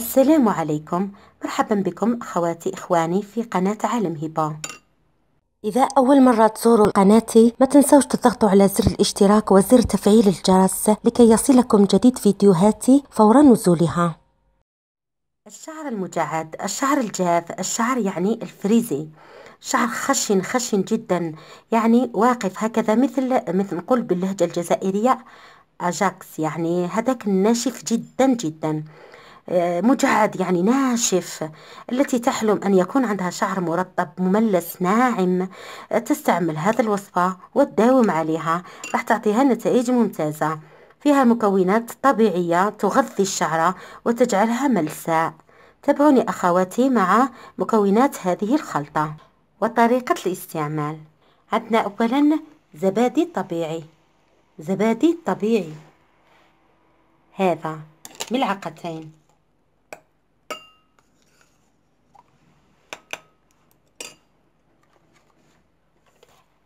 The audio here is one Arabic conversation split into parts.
السلام عليكم مرحبا بكم أخواتي إخواني في قناة عالم هبة إذا أول مرة تزوروا قناتي ما تنسوش تضغطوا على زر الاشتراك وزر تفعيل الجرس لكي يصلكم جديد فيديوهاتي فور نزولها الشعر المجعد الشعر الجاف الشعر يعني الفريزي شعر خشن خشن جدا يعني واقف هكذا مثل مثل نقول باللهجة الجزائرية أجاكس يعني هذاك الناشف جدا جدا آه، مجعد يعني ناشف التي تحلم أن يكون عندها شعر مرطب مملس ناعم آه، تستعمل هذا الوصفة وتداوم عليها راح تعطيها نتائج ممتازة فيها مكونات طبيعية تغذي الشعرة وتجعلها ملساء تابعوني أخواتي مع مكونات هذه الخلطة وطريقة الاستعمال عندنا أولا زبادي طبيعي زبادي طبيعي هذا ملعقتين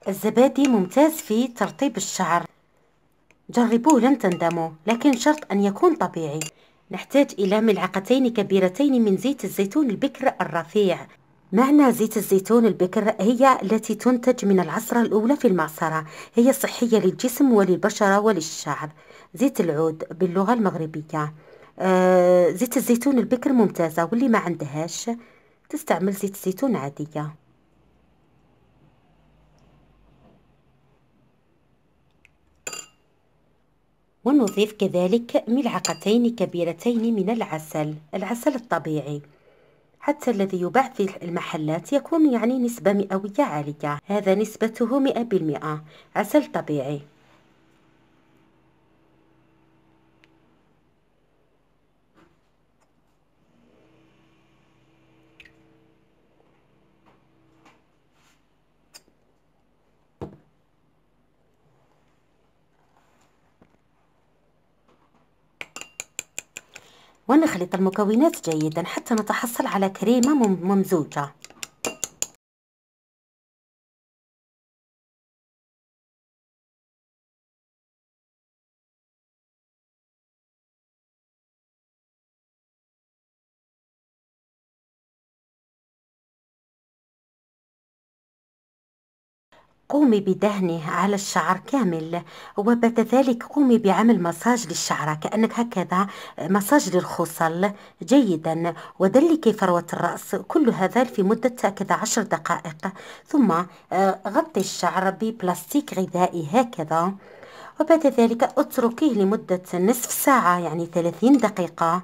الزبادي ممتاز في ترطيب الشعر جربوه لن تندموا لكن شرط أن يكون طبيعي نحتاج إلى ملعقتين كبيرتين من زيت الزيتون البكر الرفيع معنى زيت الزيتون البكر هي التي تنتج من العصرة الأولى في المعصرة هي صحية للجسم وللبشرة وللشعر زيت العود باللغة المغربية آه زيت الزيتون البكر ممتازة واللي ما عندهاش تستعمل زيت الزيتون عادية ونضيف كذلك ملعقتين كبيرتين من العسل العسل الطبيعي حتى الذي يباع في المحلات يكون يعني نسبة مئوية عالية هذا نسبته مئة بالمئة عسل طبيعي ونخلط المكونات جيدا حتى نتحصل على كريمة ممزوجة قومي بدهنه على الشعر كامل وبعد ذلك قومي بعمل مساج للشعرة كأنك هكذا مساج للخصل جيدا ودلكي فروة الرأس كل هذا في مدة كذا عشر دقائق ثم آه، غطي الشعر ببلاستيك غذائي هكذا وبعد ذلك اتركيه لمدة نصف ساعة يعني ثلاثين دقيقة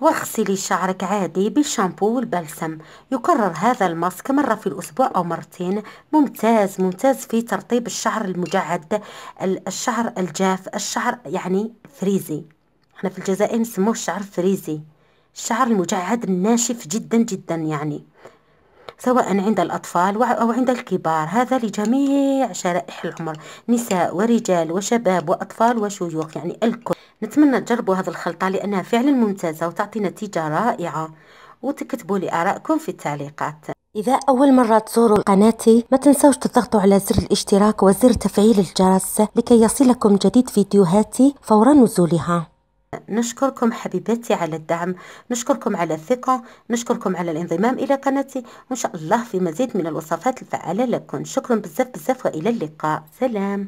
واغسلي شعرك عادي بالشامبو والبلسم يكرر هذا الماسك مرة في الأسبوع أو مرتين ممتاز ممتاز في ترطيب الشعر المجعد الشعر الجاف الشعر يعني فريزي احنا في الجزائر نسموه الشعر فريزي الشعر المجعد الناشف جدا جدا يعني سواء عند الأطفال أو عند الكبار هذا لجميع شرائح العمر نساء ورجال وشباب وأطفال وشيوخ يعني الكل نتمنى تجربوا هذه الخلطة لأنها فعلا ممتازة وتعطي نتيجة رائعة وتكتبوا لي آرائكم في التعليقات إذا أول مرة تزوروا قناتي ما تنسوش تضغطوا على زر الاشتراك وزر تفعيل الجرس لكي يصلكم جديد فيديوهاتي فور نزولها نشكركم حبيباتي على الدعم نشكركم على الثقة نشكركم على الانضمام إلى قناتي وإن شاء الله في مزيد من الوصفات الفعالة لكم شكرا بزاف بزاف وإلى اللقاء سلام